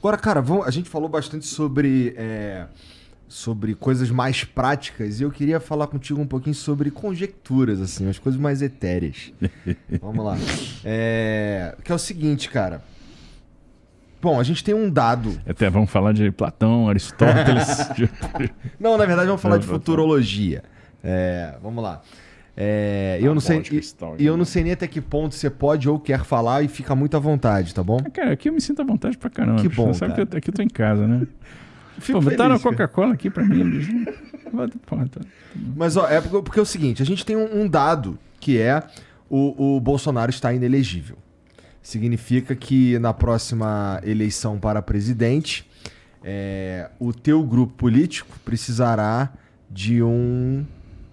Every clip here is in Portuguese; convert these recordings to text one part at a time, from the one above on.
Agora, cara, vamos, a gente falou bastante sobre, é, sobre coisas mais práticas e eu queria falar contigo um pouquinho sobre conjecturas, assim, as coisas mais etéreas. vamos lá. É, que é o seguinte, cara. Bom, a gente tem um dado. Até tá, vamos falar de Platão, Aristóteles. não, na verdade, vamos falar de futurologia. É, vamos lá. É, tá eu ah, não sei, cristal, e, eu né? não sei nem até que ponto você pode ou quer falar e fica muito à vontade, tá bom? É, cara, aqui eu me sinto à vontade pra caramba. Que bom. Você sabe que eu, aqui eu tô em casa, né? Fico Pô, botaram a Coca-Cola aqui pra mim. Bicho. Tá Mas ó, é porque, porque, é o seguinte: a gente tem um, um dado que é o, o Bolsonaro está inelegível. Significa que na próxima eleição para presidente, é, o teu grupo político precisará de um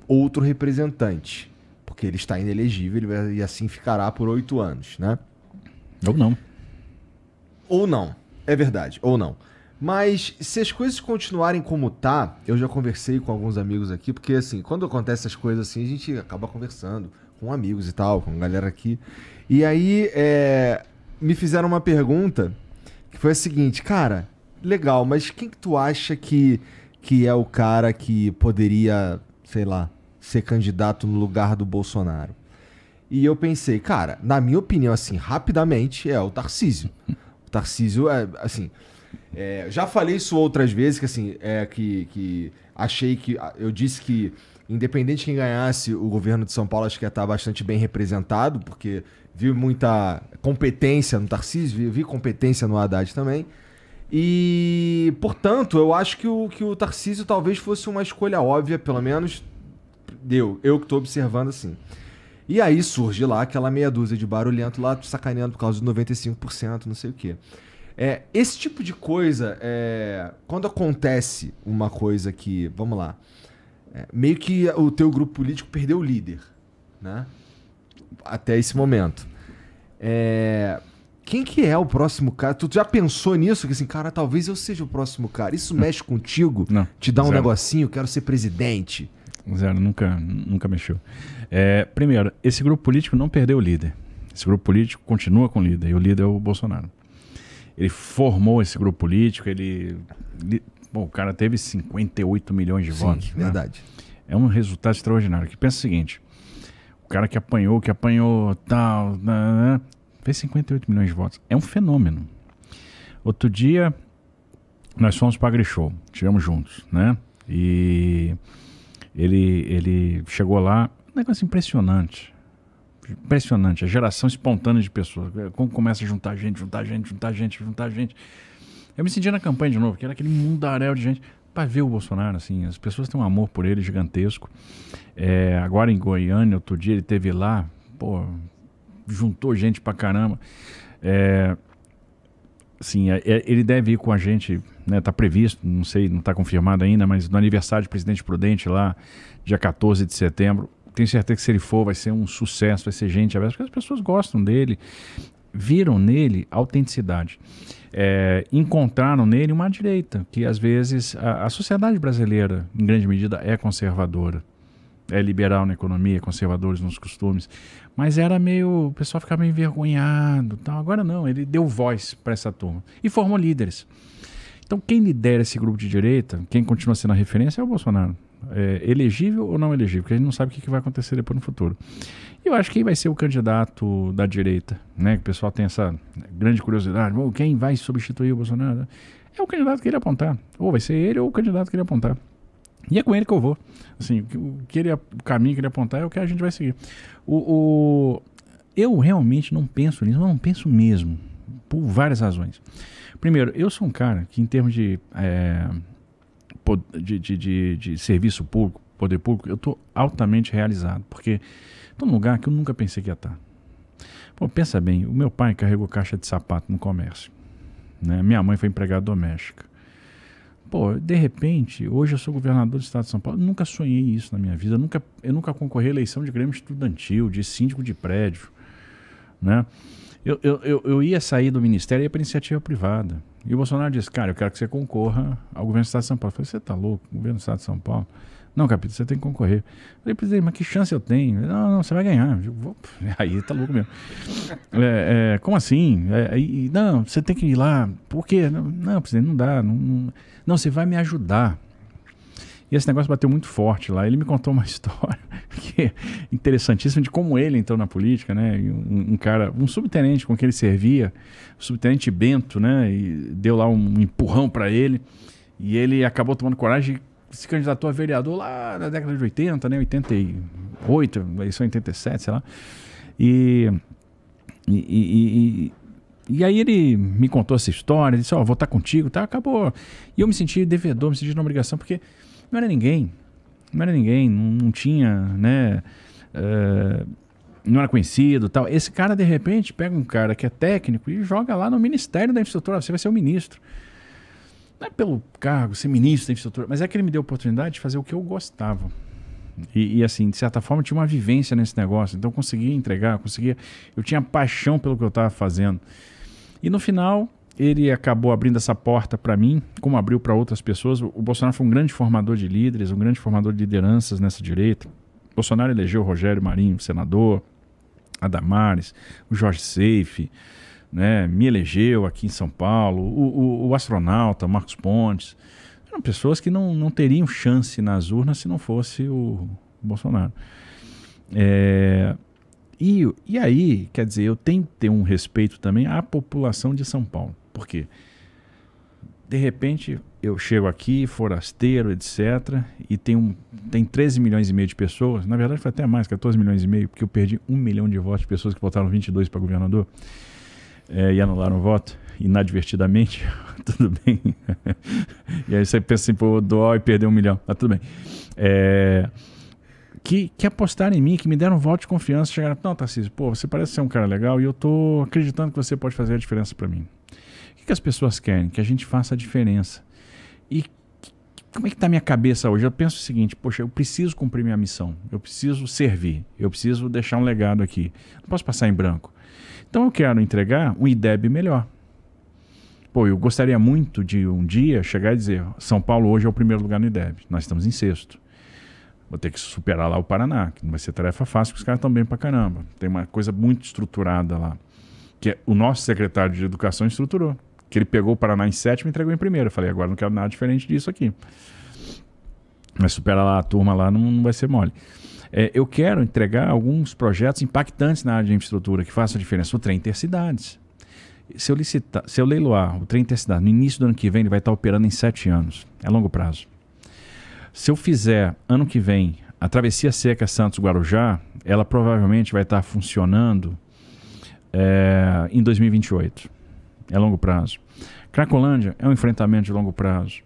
outro representante, porque ele está inelegível ele vai, e assim ficará por oito anos, né? Ou não. Ou não. É verdade, ou não. Mas se as coisas continuarem como tá, eu já conversei com alguns amigos aqui, porque assim, quando acontecem essas coisas assim, a gente acaba conversando com amigos e tal, com galera aqui. E aí é, me fizeram uma pergunta que foi a seguinte, cara, legal, mas quem que tu acha que, que é o cara que poderia, sei lá, ser candidato no lugar do Bolsonaro. E eu pensei, cara, na minha opinião, assim, rapidamente, é o Tarcísio. O Tarcísio é, assim. É, já falei isso outras vezes, que assim, é que, que achei que. Ah, eu disse que, independente de quem ganhasse, o governo de São Paulo acho que ia estar bastante bem representado, porque vi muita competência no Tarcísio, vi, vi competência no Haddad também. E, portanto, eu acho que o, que o Tarcísio talvez fosse uma escolha óbvia, pelo menos deu. Eu que tô observando assim. E aí surge lá aquela meia dúzia de barulhento lá sacaneando por causa de 95%, não sei o quê. É, esse tipo de coisa, é, quando acontece uma coisa que, vamos lá, é, meio que o teu grupo político perdeu o líder, né? Até esse momento. É, quem que é o próximo cara? Tu já pensou nisso? Que assim, cara, talvez eu seja o próximo cara. Isso mexe contigo? Não, Te dá um zero. negocinho? Quero ser presidente. Zero, nunca, nunca mexeu. É, primeiro, esse grupo político não perdeu o líder. Esse grupo político continua com o líder, e o líder é o Bolsonaro. Ele formou esse grupo político, ele. ele bom, o cara teve 58 milhões de Sim, votos. Né? Verdade. Né? É um resultado extraordinário. Que pensa o seguinte: o cara que apanhou, que apanhou, tal, né, né, né fez 58 milhões de votos. É um fenômeno. Outro dia, nós fomos para Grishow, tivemos juntos, né? E ele, ele chegou lá, um negócio impressionante. Impressionante, a geração espontânea de pessoas. É, como começa a juntar gente, juntar gente, juntar gente, juntar gente. Eu me senti na campanha de novo, que era aquele mundaréu de gente. Para ver o Bolsonaro, assim, as pessoas têm um amor por ele gigantesco. É, agora em Goiânia, outro dia ele teve lá, pô, juntou gente pra caramba. É, Sim, é, é, ele deve ir com a gente, né? Tá previsto, não sei, não está confirmado ainda, mas no aniversário do presidente Prudente lá, dia 14 de setembro. Tenho certeza que se ele for, vai ser um sucesso, vai ser gente aberta, porque as pessoas gostam dele, viram nele autenticidade. É, encontraram nele uma direita, que às vezes a, a sociedade brasileira, em grande medida, é conservadora é liberal na economia, conservadores nos costumes, mas era meio, o pessoal ficava meio envergonhado, tal. Agora não, ele deu voz para essa turma e formou líderes. Então quem lidera esse grupo de direita, quem continua sendo a referência é o Bolsonaro. É, elegível ou não elegível, porque a gente não sabe o que vai acontecer depois no futuro. E eu acho que quem vai ser o candidato da direita, né? Que o pessoal tem essa grande curiosidade, quem vai substituir o Bolsonaro? É o candidato que ele apontar. Ou vai ser ele ou o candidato que ele apontar. E é com ele que eu vou. Assim, o, que ele, o caminho que ele apontar é o que a gente vai seguir. O, o, eu realmente não penso nisso, mas não penso mesmo. Por várias razões. Primeiro, eu sou um cara que, em termos de, é, de, de, de, de serviço público, poder público, eu estou altamente realizado. Porque estou num lugar que eu nunca pensei que ia estar. Tá. Pô, pensa bem, o meu pai carregou caixa de sapato no comércio. Né? Minha mãe foi empregada doméstica. Pô, de repente, hoje eu sou governador do estado de São Paulo. nunca sonhei isso na minha vida. Eu nunca, eu nunca concorri à eleição de grêmio estudantil, de síndico de prédio. Né? Eu, eu, eu, eu ia sair do ministério e ia para iniciativa privada. E o Bolsonaro disse: Cara, eu quero que você concorra ao governo do estado de São Paulo. Eu falei: Você tá louco? governo do estado de São Paulo. Não, capitão, você tem que concorrer. Eu falei, presidente, é, mas que chance eu tenho? Não, não, você vai ganhar. Vou... Aí tá louco mesmo. é, é, como assim? É, não, você tem que ir lá. Por quê? Não, não presidente, é, não dá. Não, não... não, você vai me ajudar. E esse negócio bateu muito forte lá. Ele me contou uma história que é interessantíssima de como ele entrou na política, né? Um, um cara, um subtenente com quem ele servia, o subtenente Bento, né? E deu lá um empurrão para ele. E ele acabou tomando coragem e se candidatou a vereador lá na década de 80, né? 88, eleição 87, sei lá. E, e, e, e, aí ele me contou essa história, disse, ó, oh, vou estar contigo, tá? Acabou. E eu me senti devedor, me senti na obrigação, porque não era ninguém. Não era ninguém, não, não tinha, né? Uh, não era conhecido tal. Esse cara, de repente, pega um cara que é técnico e joga lá no Ministério da Infraestrutura. Você vai ser o ministro não é pelo cargo, ser ministro, ser infraestrutura, mas é que ele me deu a oportunidade de fazer o que eu gostava. E, e, assim, de certa forma, tinha uma vivência nesse negócio. Então, eu conseguia entregar, conseguia. Eu tinha paixão pelo que eu estava fazendo. E no final, ele acabou abrindo essa porta para mim, como abriu para outras pessoas. O Bolsonaro foi um grande formador de líderes, um grande formador de lideranças nessa direita. O Bolsonaro elegeu o Rogério Marinho, senador, a Damares, o Jorge Seife né, me elegeu aqui em São Paulo, o, o, o astronauta Marcos Pontes, eram pessoas que não, não teriam chance nas urnas se não fosse o Bolsonaro. É, e, e aí, quer dizer, eu tenho que ter um respeito também à população de São Paulo. porque De repente, eu chego aqui, forasteiro, etc., e tem, um, tem 13 milhões e meio de pessoas, na verdade foi até mais, 14 milhões e meio, porque eu perdi um milhão de votos de pessoas que votaram 22 para governador é, e anularam o voto inadvertidamente, tudo bem. e aí você pensa assim, pô, doar e perder um milhão, mas tudo bem. É, que, que apostaram em mim, que me deram um voto de confiança, chegaram, não, Tarcísio, pô, você parece ser um cara legal e eu tô acreditando que você pode fazer a diferença para mim. O que, que, as pessoas querem? Que a gente faça a diferença. E como é que está a minha cabeça hoje? Eu penso o seguinte, poxa, eu preciso cumprir minha missão, eu preciso servir, eu preciso deixar um legado aqui. Não posso passar em branco. Então eu quero entregar um IDEB melhor. Pô, eu gostaria muito de um dia chegar e dizer: São Paulo hoje é o primeiro lugar no IDEB, nós estamos em sexto. Vou ter que superar lá o Paraná, que não vai ser tarefa fácil, porque os caras estão bem pra caramba. Tem uma coisa muito estruturada lá, que é, o nosso secretário de Educação estruturou. Que ele pegou o Paraná em sétimo e entregou em primeiro. Eu falei: agora não quero nada diferente disso aqui. Mas superar lá a turma lá não, não vai ser mole. É, eu quero entregar alguns projetos impactantes na área de infraestrutura que façam diferença. O trem intercidades. Se eu, licitar, se eu leiloar o trem intercidades no início do ano que vem, ele vai estar operando em sete anos. É longo prazo. Se eu fizer ano que vem a travessia seca Santos-Guarujá, ela provavelmente vai estar funcionando é, em 2028. É longo prazo. Cracolândia é um enfrentamento de longo prazo.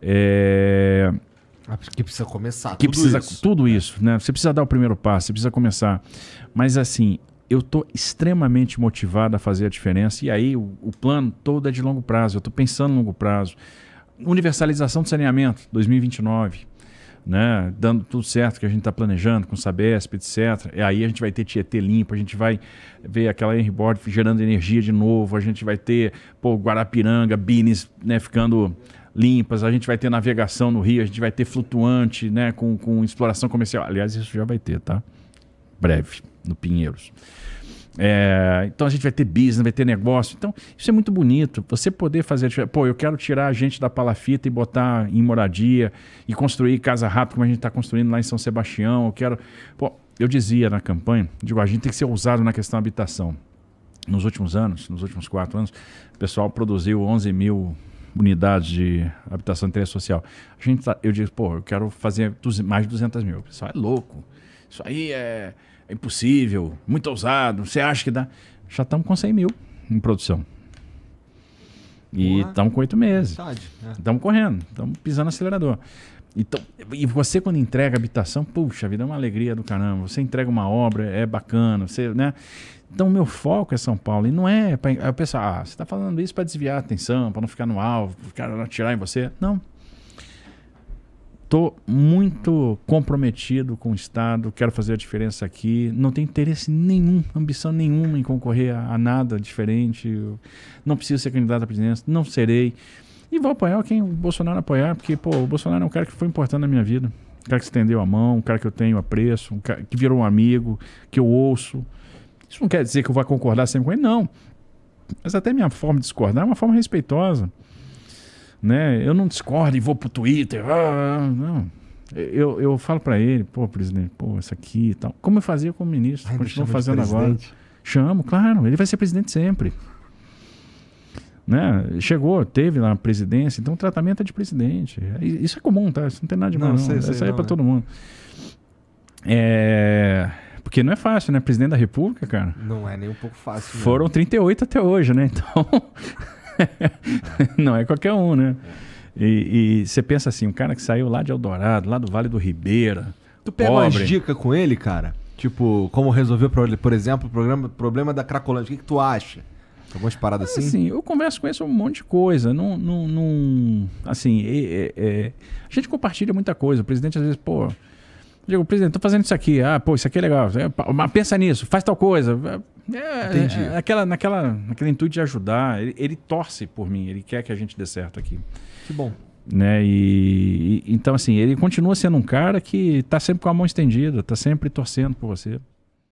É, ah, que precisa começar. Que tudo precisa isso. tudo isso, né? Você precisa dar o primeiro passo, você precisa começar. Mas assim, eu estou extremamente motivado a fazer a diferença. E aí o, o plano todo é de longo prazo. Eu estou pensando em longo prazo. Universalização do saneamento, 2029. Né? Dando tudo certo que a gente está planejando com o Sabesp, etc. E aí a gente vai ter Tietê limpo, a gente vai ver aquela Henryboard gerando energia de novo, a gente vai ter pô, Guarapiranga, Binis, né, ficando limpas, a gente vai ter navegação no rio, a gente vai ter flutuante, né, com, com exploração comercial. Aliás, isso já vai ter, tá? Breve, no Pinheiros. É, então a gente vai ter business, vai ter negócio. Então, isso é muito bonito. Você poder fazer. Pô, eu quero tirar a gente da palafita e botar em moradia e construir casa rápida, como a gente está construindo lá em São Sebastião. Eu quero. Pô, eu dizia na campanha, digo, a gente tem que ser ousado na questão da habitação. Nos últimos anos, nos últimos quatro anos, o pessoal produziu 11 mil unidades de habitação de interesse social. A gente tá, eu digo, pô, eu quero fazer mais de 200 mil. O pessoal é louco. Isso aí é, é impossível, muito ousado. Você acha que dá? Já estamos com 100 mil em produção. E estamos com oito meses. É. Estamos é. correndo, estamos pisando no acelerador. Então, e você quando entrega habitação, puxa vida, é uma alegria do caramba. Você entrega uma obra, é bacana, você, né? Então, meu foco é São Paulo. E não é para pensar, ah, você está falando isso para desviar a atenção, para não ficar no alvo, para o cara não atirar em você. Não. Tô muito comprometido com o Estado, quero fazer a diferença aqui. Não tenho interesse nenhum, ambição nenhuma em concorrer a, a nada diferente. Eu não preciso ser candidato à presidência, não serei. E vou apoiar quem o Bolsonaro apoiar, porque, pô, o Bolsonaro é um cara que foi importante na minha vida. Um cara que estendeu a mão, um cara que eu tenho apreço, um cara que virou um amigo, que eu ouço. Isso não quer dizer que eu vá concordar sempre com ele, não. Mas até minha forma de discordar é uma forma respeitosa. Né? Eu não discordo e vou pro Twitter. Ah, ah, ah não. Eu, eu falo para ele, pô, presidente, pô, isso aqui e tal. Como eu fazia como ministro, continuo fazendo agora. Chamo, claro, ele vai ser presidente sempre. Né? Chegou, teve lá na presidência, então o tratamento é de presidente. É, isso é comum, tá? Isso não tem nada de mal. isso aí é para é. todo mundo. É... Porque não é fácil, né? Presidente da República, cara. Não é nem um pouco fácil. Né? Foram não. 38 até hoje, né? Então. não é qualquer um, né? E, você pensa assim, um cara que saiu lá de Eldorado, lá do Vale do Ribeira. Tu pegou umas dicas com ele, cara? Tipo, como resolver, por exemplo, o problema, problema da Cracolândia. O que, que tu acha? Algumas paradas assim? Assim, eu converso com esse sobre um monte de coisa. Não, não, não assim, é, é, a gente compartilha muita coisa. O presidente às vezes, pô, digo, presidente, tô fazendo isso aqui. Ah, pô, isso aqui é legal. É, mas pensa nisso, faz tal coisa. É, é, Entendi. É, aquela, naquela, naquele intuito de ajudar. Ele, ele, torce por mim, ele quer que a gente dê certo aqui. Que bom. Né? E, e então, assim, ele continua sendo um cara que está sempre com a mão estendida, está sempre torcendo por você.